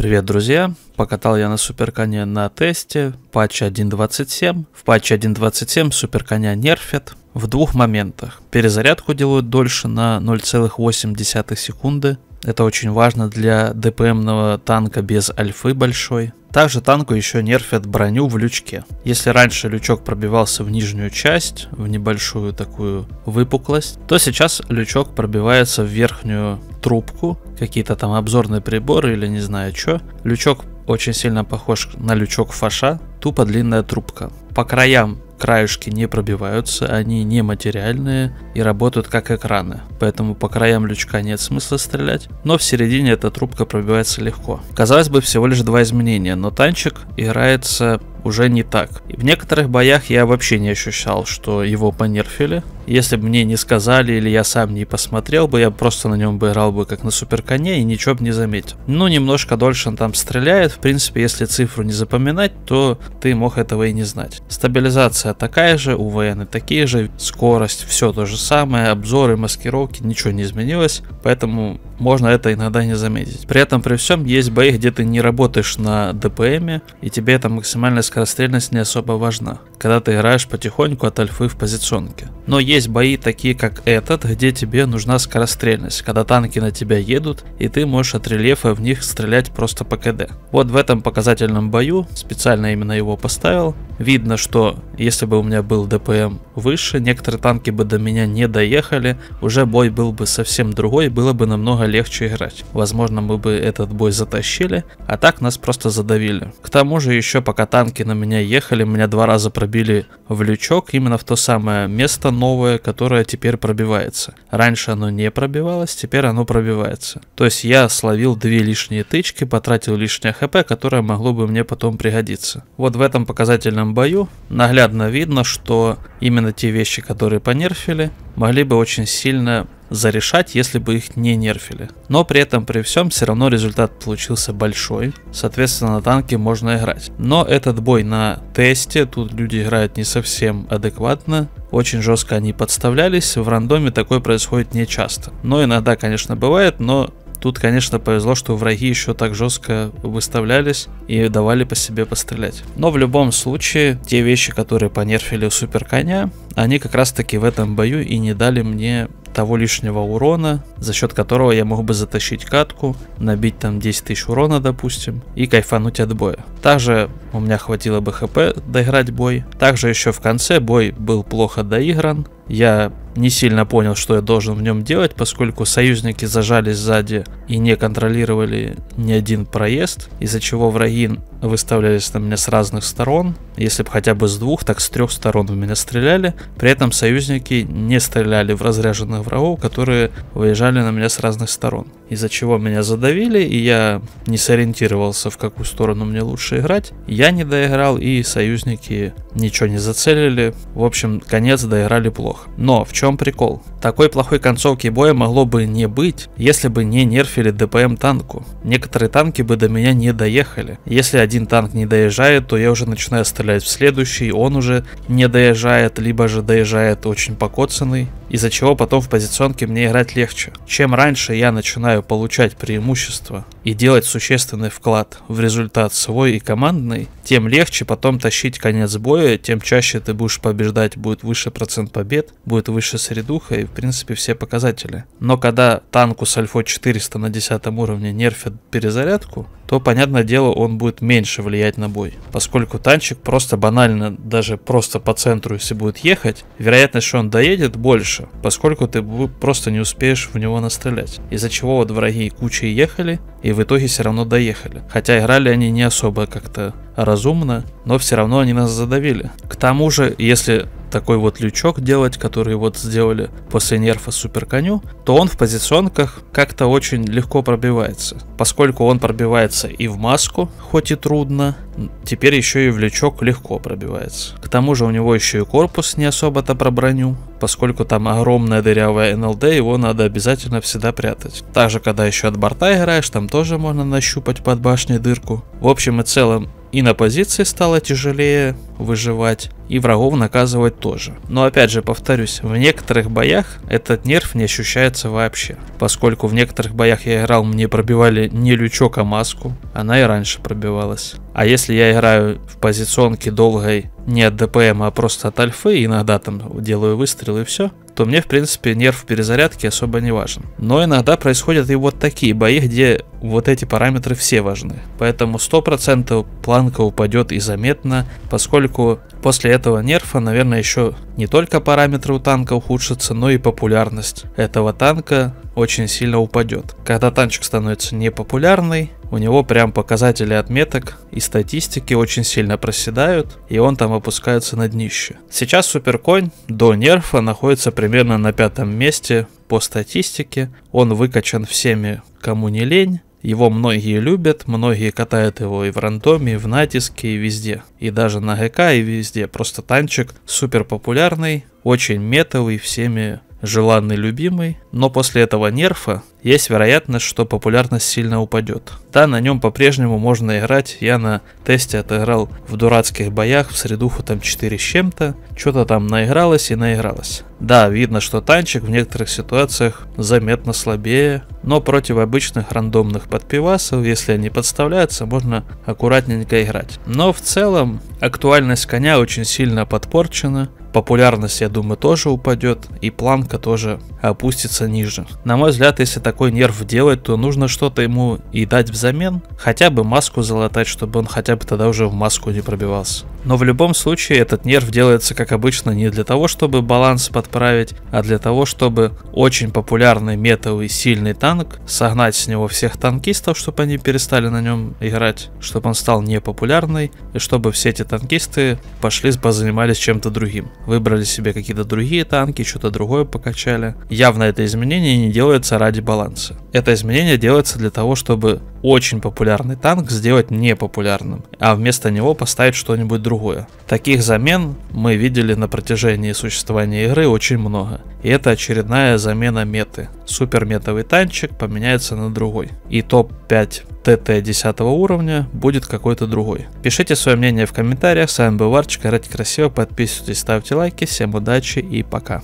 Привет, друзья! Покатал я на суперконе на тесте патча 1.27. В патче 1.27 суперконя нерфят в двух моментах. Перезарядку делают дольше на 0,8 секунды это очень важно для ДПМного танка без альфы большой. Также танку еще нерфят броню в лючке. Если раньше лючок пробивался в нижнюю часть, в небольшую такую выпуклость, то сейчас лючок пробивается в верхнюю трубку, какие-то там обзорные приборы или не знаю что. Лючок очень сильно похож на лючок фаша, тупо длинная трубка. По краям краешки не пробиваются, они не материальные и работают как экраны, поэтому по краям лючка нет смысла стрелять, но в середине эта трубка пробивается легко. Казалось бы, всего лишь два изменения, но танчик играется уже не так. в некоторых боях я вообще не ощущал, что его понерфили. Если бы мне не сказали или я сам не посмотрел бы, я просто на нем бы играл бы как на суперконе и ничего бы не заметил. Ну, немножко дольше он там стреляет. В принципе, если цифру не запоминать, то ты мог этого и не знать. Стабилизация такая же, УВН такие же, скорость, все то же самое, обзоры, маскировки, ничего не изменилось. Поэтому можно это иногда не заметить. При этом при всем есть бои, где ты не работаешь на ДПМе, и тебе эта максимальная скорострельность не особо важна когда ты играешь потихоньку от альфы в позиционке. Но есть бои такие, как этот, где тебе нужна скорострельность, когда танки на тебя едут, и ты можешь от рельефа в них стрелять просто по КД. Вот в этом показательном бою, специально именно его поставил, видно, что если бы у меня был ДПМ выше, некоторые танки бы до меня не доехали, уже бой был бы совсем другой, было бы намного легче играть. Возможно, мы бы этот бой затащили, а так нас просто задавили. К тому же еще пока танки на меня ехали, меня два раза пробили забили в лючок именно в то самое место новое, которое теперь пробивается. Раньше оно не пробивалось, теперь оно пробивается. То есть я словил две лишние тычки, потратил лишнее хп, которое могло бы мне потом пригодиться. Вот в этом показательном бою наглядно видно, что именно те вещи, которые понерфили, могли бы очень сильно зарешать, если бы их не нерфили. Но при этом при всем все равно результат получился большой, соответственно на танке можно играть. Но этот бой на тесте, тут люди играют не совсем адекватно, очень жестко они подставлялись, в рандоме такое происходит не часто. Но иногда, конечно, бывает, но Тут, конечно, повезло, что враги еще так жестко выставлялись и давали по себе пострелять. Но в любом случае, те вещи, которые понерфили у Супер они как раз таки в этом бою и не дали мне того лишнего урона, за счет которого я мог бы затащить катку, набить там 10 тысяч урона, допустим, и кайфануть от боя. Также у меня хватило бы хп доиграть бой. Также еще в конце бой был плохо доигран. Я не сильно понял, что я должен в нем делать, поскольку союзники зажались сзади, и не контролировали ни один проезд, из-за чего враги выставлялись на меня с разных сторон. Если бы хотя бы с двух, так с трех сторон в меня стреляли. При этом союзники не стреляли в разряженных врагов, которые выезжали на меня с разных сторон из-за чего меня задавили, и я не сориентировался, в какую сторону мне лучше играть. Я не доиграл, и союзники ничего не зацелили. В общем, конец доиграли плохо. Но в чем прикол? Такой плохой концовки боя могло бы не быть, если бы не нерфили ДПМ танку. Некоторые танки бы до меня не доехали. Если один танк не доезжает, то я уже начинаю стрелять в следующий, он уже не доезжает, либо же доезжает очень покоцанный из-за чего потом в позиционке мне играть легче. Чем раньше я начинаю получать преимущество и делать существенный вклад в результат свой и командный, тем легче потом тащить конец боя, тем чаще ты будешь побеждать, будет выше процент побед, будет выше средуха и в принципе все показатели. Но когда танку с альфа 400 на 10 уровне нерфят перезарядку, то, понятное дело, он будет меньше влиять на бой. Поскольку танчик просто банально, даже просто по центру, если будет ехать, вероятность, что он доедет, больше, дальше, поскольку ты просто не успеешь в него настрелять, из-за чего вот враги кучей ехали и в итоге все равно доехали. Хотя играли они не особо как-то разумно, но все равно они нас задавили. К тому же, если такой вот лючок делать, который вот сделали после нерфа суперконю, то он в позиционках как-то очень легко пробивается. Поскольку он пробивается и в маску, хоть и трудно, теперь еще и в лючок легко пробивается. К тому же у него еще и корпус не особо-то про броню, поскольку там огромная дырявая НЛД, его надо обязательно всегда прятать. Также, когда еще от борта играешь, там тоже можно нащупать под башней дырку. В общем и целом, и на позиции стало тяжелее выживать, и врагов наказывать тоже. Но опять же повторюсь, в некоторых боях этот нерв не ощущается вообще. Поскольку в некоторых боях я играл, мне пробивали не лючок, а маску. Она и раньше пробивалась. А если я играю в позиционке долгой не от ДПМ, а просто от альфы, иногда там делаю выстрел и все, то мне, в принципе, нерв перезарядки особо не важен. Но иногда происходят и вот такие бои, где вот эти параметры все важны. Поэтому 100% планка упадет и заметно, поскольку после этого нерфа, наверное, еще не только параметры у танка ухудшатся, но и популярность этого танка очень сильно упадет. Когда танчик становится непопулярный, у него прям показатели отметок и статистики очень сильно проседают, и он там опускается на днище. Сейчас Суперконь до нерфа находится примерно на пятом месте по статистике. Он выкачан всеми, кому не лень. Его многие любят, многие катают его и в рандоме, и в натиске, и везде. И даже на ГК, и везде. Просто танчик супер популярный, очень метовый, всеми желанный, любимый. Но после этого нерфа есть вероятность, что популярность сильно упадет. Да, на нем по-прежнему можно играть, я на тесте отыграл в дурацких боях в средуху там 4 с чем-то, что-то там наигралось и наигралось. Да, видно, что танчик в некоторых ситуациях заметно слабее, но против обычных рандомных подпивасов, если они подставляются, можно аккуратненько играть. Но в целом актуальность коня очень сильно подпорчена, популярность, я думаю, тоже упадет, и планка тоже опустится ниже. На мой взгляд, если так такой нерв делает, то нужно что-то ему и дать взамен. Хотя бы маску залатать, чтобы он хотя бы тогда уже в маску не пробивался. Но в любом случае этот нерв делается, как обычно, не для того, чтобы баланс подправить, а для того, чтобы очень популярный метовый сильный танк согнать с него всех танкистов, чтобы они перестали на нем играть, чтобы он стал непопулярный, и чтобы все эти танкисты пошли позанимались чем-то другим. Выбрали себе какие-то другие танки, что-то другое покачали. Явно это изменение не делается ради баланса баланса. Это изменение делается для того, чтобы очень популярный танк сделать непопулярным, а вместо него поставить что-нибудь другое. Таких замен мы видели на протяжении существования игры очень много. И это очередная замена меты. Суперметовый танчик поменяется на другой. И топ-5 ТТ 10 уровня будет какой-то другой. Пишите свое мнение в комментариях. С вами был Варчик. Ради красиво. Подписывайтесь, ставьте лайки. Всем удачи и пока.